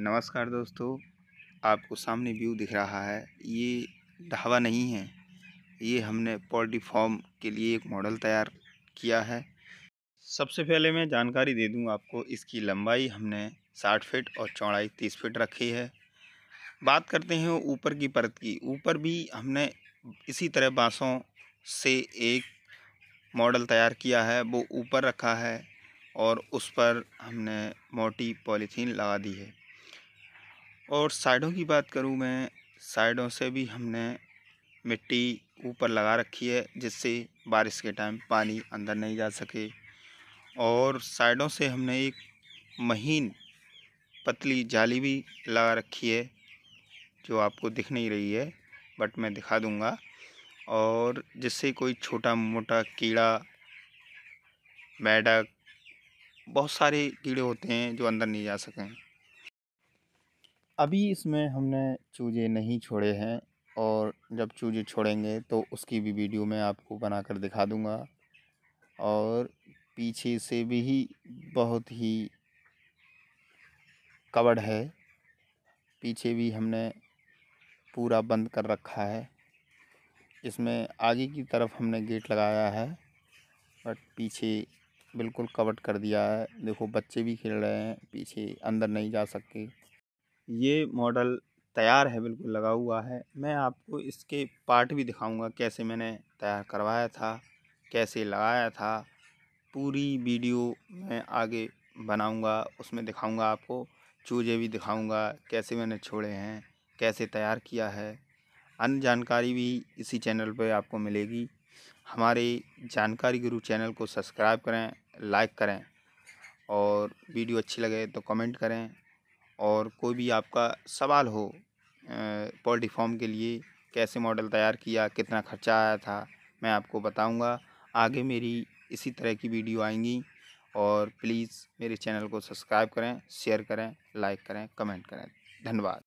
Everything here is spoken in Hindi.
नमस्कार दोस्तों आपको सामने व्यू दिख रहा है ये ढावा नहीं है ये हमने पोल्ट्री फॉर्म के लिए एक मॉडल तैयार किया है सबसे पहले मैं जानकारी दे दूं आपको इसकी लंबाई हमने साठ फीट और चौड़ाई तीस फीट रखी है बात करते हैं ऊपर की परत की ऊपर भी हमने इसी तरह बाँसों से एक मॉडल तैयार किया है वो ऊपर रखा है और उस पर हमने मोटी पॉलीथीन लगा दी है और साइडों की बात करूँ मैं साइडों से भी हमने मिट्टी ऊपर लगा रखी है जिससे बारिश के टाइम पानी अंदर नहीं जा सके और साइडों से हमने एक महीन पतली जाली भी लगा रखी है जो आपको दिख नहीं रही है बट मैं दिखा दूँगा और जिससे कोई छोटा मोटा कीड़ा मैडक बहुत सारे कीड़े होते हैं जो अंदर नहीं जा सकें अभी इसमें हमने चूजे नहीं छोड़े हैं और जब चूजे छोड़ेंगे तो उसकी भी वीडियो मैं आपको बनाकर दिखा दूँगा और पीछे से भी बहुत ही कवर्ड है पीछे भी हमने पूरा बंद कर रखा है इसमें आगे की तरफ हमने गेट लगाया है बट पीछे बिल्कुल कवर्ड कर दिया है देखो बच्चे भी खेल रहे हैं पीछे अंदर नहीं जा सकते ये मॉडल तैयार है बिल्कुल लगा हुआ है मैं आपको इसके पार्ट भी दिखाऊंगा कैसे मैंने तैयार करवाया था कैसे लगाया था पूरी वीडियो मैं आगे बनाऊंगा उसमें दिखाऊंगा आपको चूजे भी दिखाऊंगा कैसे मैंने छोड़े हैं कैसे तैयार किया है अन्य जानकारी भी इसी चैनल पर आपको मिलेगी हमारे जानकारी गुरु चैनल को सब्सक्राइब करें लाइक करें और वीडियो अच्छी लगे तो कमेंट करें और कोई भी आपका सवाल हो पोल्ट्री फॉर्म के लिए कैसे मॉडल तैयार किया कितना खर्चा आया था मैं आपको बताऊंगा आगे मेरी इसी तरह की वीडियो आएंगी और प्लीज़ मेरे चैनल को सब्सक्राइब करें शेयर करें लाइक करें कमेंट करें धन्यवाद